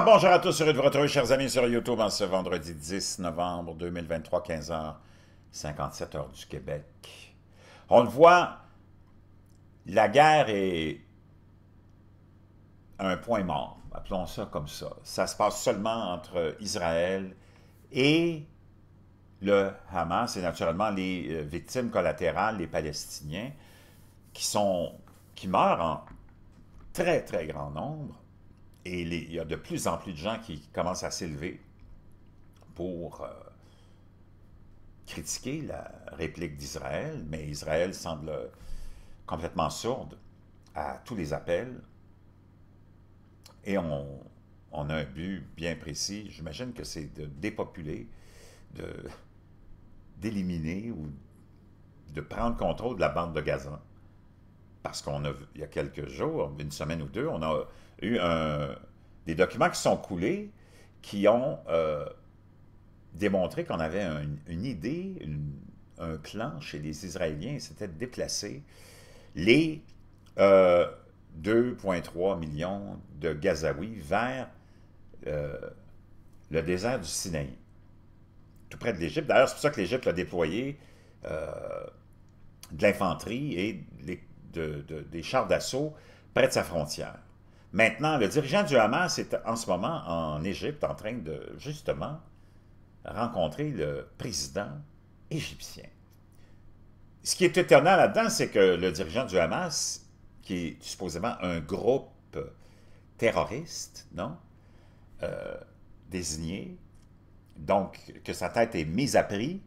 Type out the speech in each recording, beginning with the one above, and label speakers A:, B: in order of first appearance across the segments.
A: bonjour à tous, heureux de vous retrouver, chers amis, sur YouTube en ce vendredi 10 novembre 2023, 15h57 du Québec. On le voit, la guerre est à un point mort, appelons ça comme ça. Ça se passe seulement entre Israël et le Hamas et naturellement les euh, victimes collatérales, les Palestiniens, qui, sont, qui meurent en très, très grand nombre et il y a de plus en plus de gens qui commencent à s'élever pour euh, critiquer la réplique d'Israël, mais Israël semble complètement sourde à tous les appels. Et on, a un but bien précis. J'imagine que c'est de dépopuler, d'éliminer ou de prendre contrôle de la bande de Gaza parce qu'on a, il y a quelques jours, une semaine ou deux, on a eu des documents qui sont coulés, qui ont euh, démontré qu'on avait une idée, un clan chez les Israéliens, c'était de déplacer les 2,3 euh, millions de Gazaouis vers euh, le désert du Sinaï, tout près de l'Égypte. D'ailleurs, c'est pour ça que l'Égypte a déployé de l'infanterie et les, des chars d'assaut près de sa frontière. Maintenant, le dirigeant du Hamas est en ce moment en Égypte en train de, justement, rencontrer le président égyptien. Ce qui est étonnant là-dedans, c'est que le dirigeant du Hamas, qui est supposément un groupe terroriste, non, euh, désigné, donc que sa tête est mise à prix,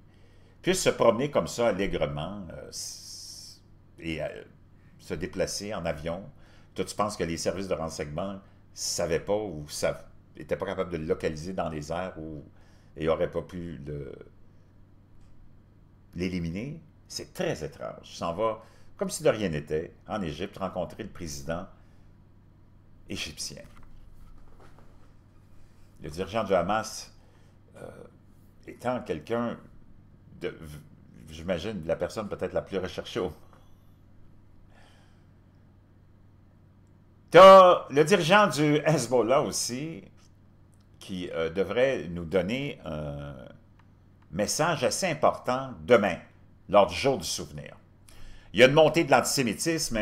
A: puisse se promener comme ça allègrement euh, et euh, se déplacer en avion. Toi, tu penses que les services de renseignement ne savaient pas ou n'étaient pas capables de le localiser dans les airs ou, et n'auraient pas pu l'éliminer. C'est très étrange. S'en va comme si de rien n'était en Égypte rencontrer le président égyptien. Le dirigeant du Hamas euh, étant quelqu'un de, j'imagine, la personne peut-être la plus recherchée au T'as le dirigeant du Hezbollah aussi, qui euh, devrait nous donner un message assez important demain, lors du jour du souvenir. Il y a une montée de l'antisémitisme.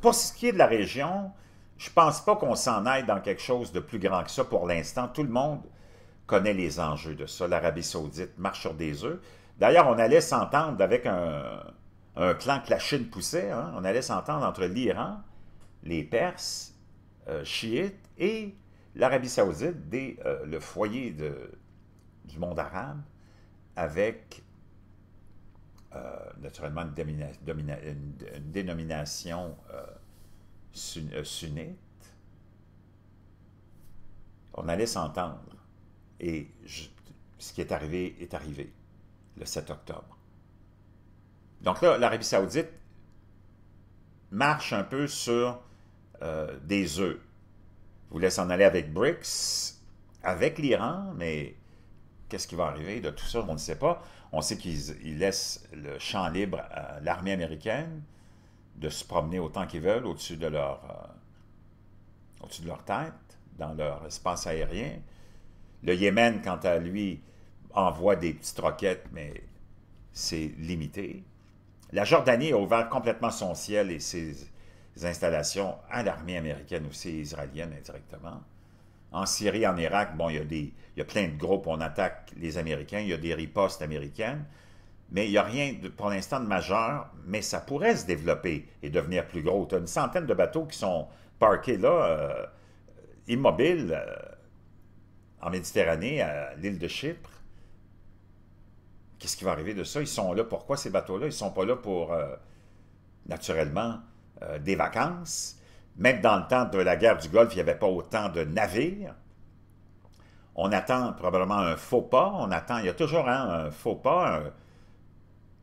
A: Pour ce qui est de la région, je ne pense pas qu'on s'en aille dans quelque chose de plus grand que ça pour l'instant. Tout le monde connaît les enjeux de ça. L'Arabie saoudite marche sur des œufs. D'ailleurs, on allait s'entendre avec un, un clan que la Chine poussait. Hein. On allait s'entendre entre l'Iran, les Perses, euh, chiites et l'Arabie saoudite, euh, le foyer du monde arabe, avec euh, naturellement une, dénomination sunnite. On allait s'entendre. Et ce qui est arrivé est arrivé le 7 octobre. Donc là, l'Arabie saoudite marche un peu sur des euh, des œufs. laissez en aller avec BRICS, avec l'Iran, mais qu'est-ce qui va arriver de tout ça, on ne sait pas. On sait qu'ils laissent le champ libre à l'armée américaine de se promener autant qu'ils veulent au-dessus de leur euh, au-dessus de leur tête, dans leur espace aérien. Le Yémen, quant à lui, envoie des petites roquettes, mais c'est limité. La Jordanie a ouvert complètement son ciel et ses installations à l'armée américaine aussi, israélienne indirectement. En Syrie, en Irak, bon, il y, a des, plein de groupes, on attaque les Américains, il y a des ripostes américaines, mais il n'y a rien pour l'instant de majeur, mais ça pourrait se développer et devenir plus gros. y a une centaine de bateaux qui sont parqués là, euh, immobiles, euh, en Méditerranée, à l'île de Chypre. Qu'est-ce qui va arriver de ça? Ils sont là. Pourquoi ces bateaux-là? Ils ne sont pas là pour, euh, naturellement, euh, des vacances. Même dans le temps de la guerre du Golfe, il n'y avait pas autant de navires. On attend probablement un faux pas. On attend, il y a toujours hein, un faux pas, un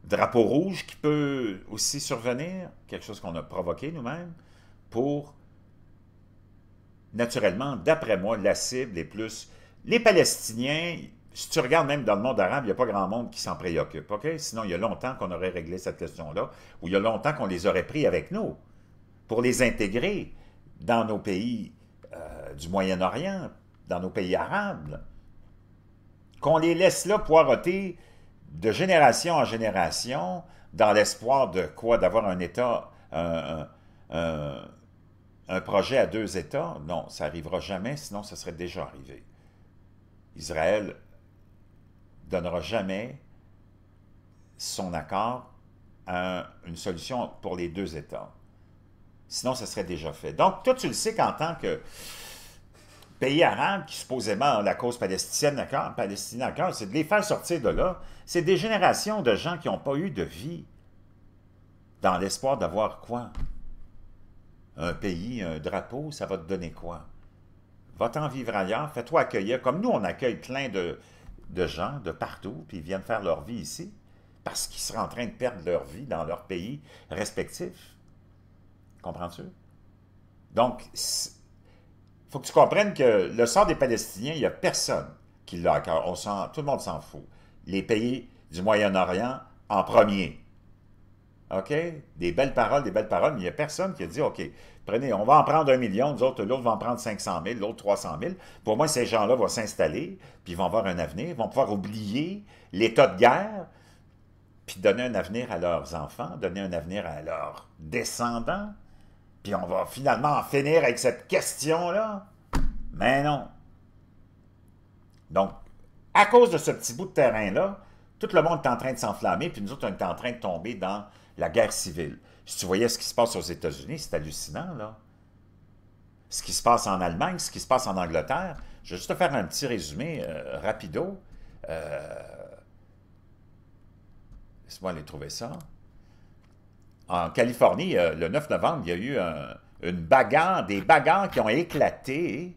A: drapeau rouge qui peut aussi survenir, quelque chose qu'on a provoqué nous-mêmes, pour, naturellement, d'après moi, la cible est plus les Palestiniens, si tu regardes même dans le monde arabe, il n'y a pas grand monde qui s'en préoccupe. ok Sinon, il y a longtemps qu'on aurait réglé cette question-là, ou il y a longtemps qu'on les aurait pris avec nous pour les intégrer dans nos pays euh, du Moyen-Orient, dans nos pays arabes. Qu'on les laisse là poireauter de génération en génération dans l'espoir de quoi? D'avoir un État, un, un, projet à deux États? Non, ça n'arrivera jamais, sinon ça serait déjà arrivé. Israël donnera jamais son accord à une solution pour les deux États. Sinon, ça serait déjà fait. Donc, toi, tu le sais qu'en tant que pays arabe qui supposément a la cause palestinienne d'accord, c'est de les faire sortir de là. C'est des générations de gens qui n'ont pas eu de vie dans l'espoir d'avoir quoi? Un pays, un drapeau, ça va te donner quoi? Va t'en vivre ailleurs, fais-toi accueillir. Comme nous, on accueille plein de, de gens de partout, puis ils viennent faire leur vie ici, parce qu'ils seraient en train de perdre leur vie dans leur pays respectif. Comprends-tu? Donc, il faut que tu comprennes que le sort des Palestiniens, il n'y a personne qui l'a à cœur. tout le monde s'en fout. Les pays du Moyen-Orient en premier. OK? Des belles paroles, des belles paroles, mais il n'y a personne qui a dit, OK, prenez, on va en prendre un million, nous autres, l'autre va en prendre 500 000, l'autre 300 000. Pour moi, ces gens-là vont s'installer, puis ils vont avoir un avenir, ils vont pouvoir oublier l'état de guerre, puis donner un avenir à leurs enfants, donner un avenir à leurs descendants, puis on va finalement en finir avec cette question-là. Mais non. Donc, à cause de ce petit bout de terrain-là, tout le monde est en train de s'enflammer, puis nous autres, on est en train de tomber dans la guerre civile. Si tu voyais ce qui se passe aux États-Unis, c'est hallucinant, là. Ce qui se passe en Allemagne, ce qui se passe en Angleterre. Je vais juste te faire un petit résumé euh, rapido. Euh, laisse-moi aller trouver ça. En Californie, euh, le 9 novembre, il y a eu une bagarre, des bagarres qui ont éclaté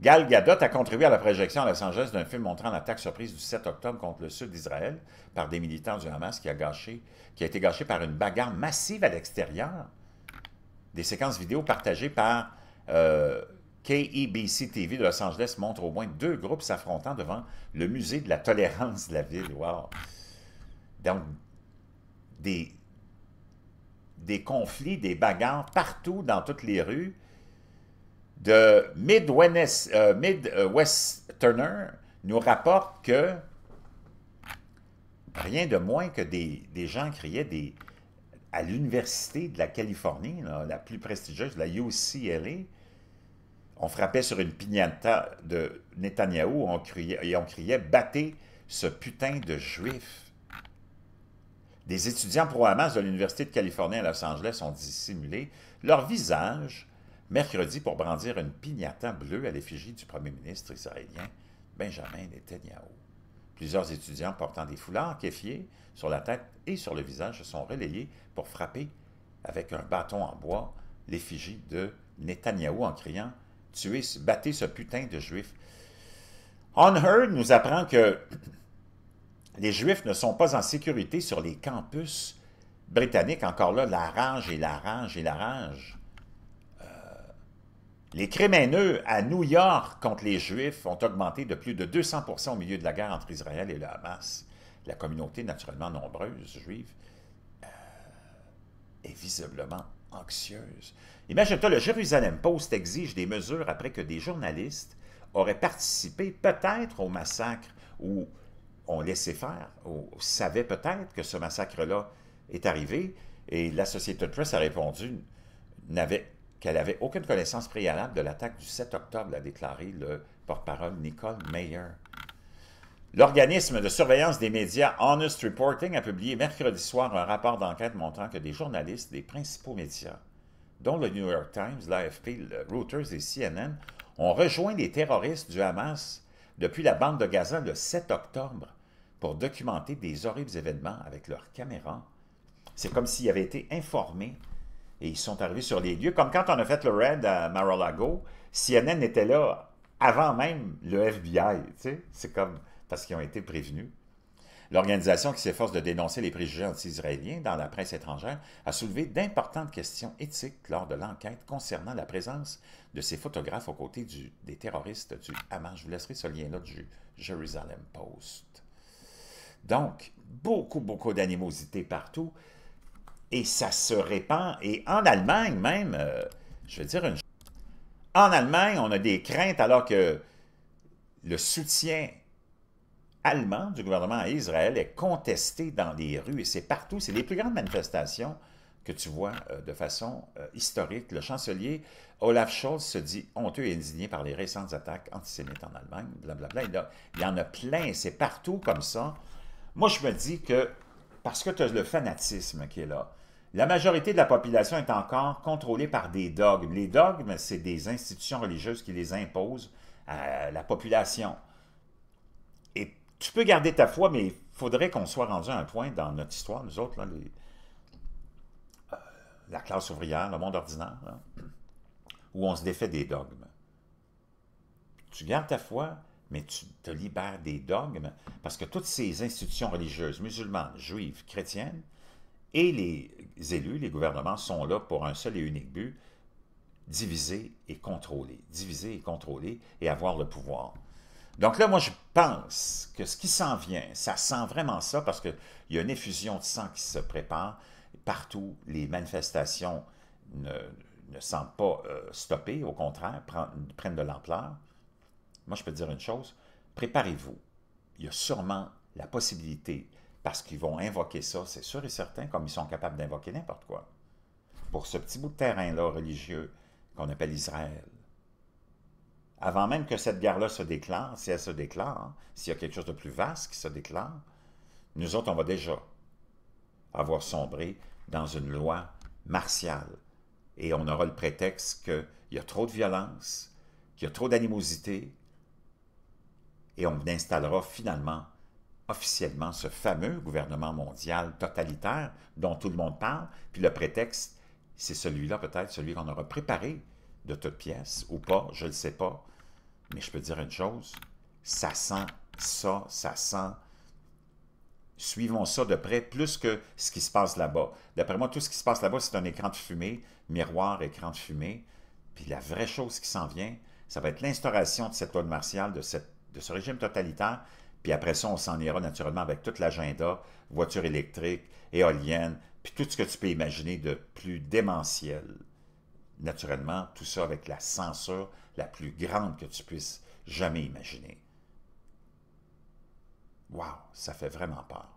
A: Gal Gadot a contribué à la projection à Los Angeles d'un film montrant l'attaque surprise du 7 octobre contre le sud d'Israël par des militants du Hamas qui a, été gâché par une bagarre massive à l'extérieur. Des séquences vidéo partagées par euh, KEBC TV de Los Angeles montrent au moins deux groupes s'affrontant devant le musée de la tolérance de la ville. Donc, des, des conflits, des bagarres partout dans toutes les rues de Midwest, west euh, Midwesterner nous rapporte que rien de moins que des, gens criaient des, à l'Université de la Californie, la plus prestigieuse, la UCLA, on frappait sur une piñata de Netanyahou et on criait « Battez ce putain de juif ». Des étudiants pro probablement de l'Université de Californie à Los Angeles ont dissimulé leur visage mercredi pour brandir une pignata bleue à l'effigie du premier ministre israélien Benjamin Netanyahu. Plusieurs étudiants portant des foulards kéfiés sur la tête et sur le visage se sont relayés pour frapper avec un bâton en bois l'effigie de Netanyahu en criant « Tuez, battez ce putain de juif ». On nous apprend que les juifs ne sont pas en sécurité sur les campus britanniques. Encore là, la rage et la rage et la rage. Les crimes haineux à New York contre les Juifs ont augmenté de plus de 200 au milieu de la guerre entre Israël et le Hamas. La communauté naturellement nombreuse juive euh, est visiblement anxieuse. Imagine-toi, le Jerusalem Post exige des mesures après que des journalistes auraient participé peut-être au massacre ou ont laissé faire, ou savaient peut-être que ce massacre-là est arrivé. Et la de Press a répondu, n'avait qu'elle n'avait aucune connaissance préalable de l'attaque du 7 octobre, a déclaré le porte-parole Nicole Mayer. L'organisme de surveillance des médias Honest Reporting a publié mercredi soir un rapport d'enquête montrant que des journalistes des principaux médias, dont le New York Times, l'AFP, Reuters et CNN, ont rejoint les terroristes du Hamas depuis la bande de Gaza le 7 octobre pour documenter des horribles événements avec leurs caméras. C'est comme s'ils avaient été informés et ils sont arrivés sur les lieux. Comme quand on a fait le raid à Mar-a-Lago, CNN était là avant même le FBI. Tu sais, c'est comme parce qu'ils ont été prévenus. L'organisation qui s'efforce de dénoncer les préjugés anti-israéliens dans la presse étrangère a soulevé d'importantes questions éthiques lors de l'enquête concernant la présence de ces photographes aux côtés du, des terroristes du Hamas. Je vous laisserai ce lien-là du Jerusalem Post. Donc, beaucoup, beaucoup d'animosité partout et ça se répand. Et en Allemagne même, euh, je veux dire une chose. En Allemagne, on a des craintes alors que le soutien allemand du gouvernement à Israël est contesté dans les rues et c'est partout. C'est les plus grandes manifestations que tu vois euh, de façon euh, historique. Le chancelier Olaf Scholz se dit honteux et indigné par les récentes attaques antisémites en Allemagne, blablabla. Il, il y en a plein, c'est partout comme ça. Moi, je me dis que parce que tu as le fanatisme qui est là. La majorité de la population est encore contrôlée par des dogmes. Les dogmes, c'est des institutions religieuses qui les imposent à la population. Et tu peux garder ta foi, mais il faudrait qu'on soit rendu à un point dans notre histoire, nous autres, euh, la classe ouvrière, le monde ordinaire, où on se défait des dogmes. Tu gardes ta foi, mais tu te libères des dogmes, parce que toutes ces institutions religieuses, musulmanes, juives, chrétiennes, et les élus, les gouvernements sont là pour un seul et unique but, diviser et contrôler, diviser et contrôler et avoir le pouvoir. Donc là, moi, je pense que ce qui s'en vient, ça sent vraiment ça parce qu'il y a une effusion de sang qui se prépare. Partout, les manifestations ne, ne semblent pas euh, stopper, au contraire, prennent de l'ampleur moi je peux te dire une chose, préparez-vous. Il y a sûrement la possibilité, parce qu'ils vont invoquer ça, c'est sûr et certain, comme ils sont capables d'invoquer n'importe quoi. Pour ce petit bout de terrain-là religieux qu'on appelle Israël, avant même que cette guerre-là se déclare, si elle se déclare, s'il y a quelque chose de plus vaste qui se déclare, nous autres, on va déjà avoir sombré dans une loi martiale. Et on aura le prétexte qu'il y a trop de violence, qu'il y a trop d'animosité, et on installera finalement officiellement ce fameux gouvernement mondial totalitaire dont tout le monde parle, puis le prétexte, c'est celui-là peut-être, celui, qu'on aura préparé de toute pièce ou pas, je ne sais pas, mais je peux dire une chose, ça sent ça, ça sent... Suivons ça de près plus que ce qui se passe là-bas. D'après moi, tout ce qui se passe là-bas, c'est un écran de fumée, miroir, écran de fumée. Puis la vraie chose qui s'en vient, ça va être l'instauration de cette loi martiale, de cette de ce régime totalitaire, puis après ça, on s'en ira naturellement avec toute l'agenda, voitures électriques, éoliennes, puis tout ce que tu peux imaginer de plus démentiel. Naturellement, tout ça avec la censure la plus grande que tu puisses jamais imaginer. Wow, ça fait vraiment peur.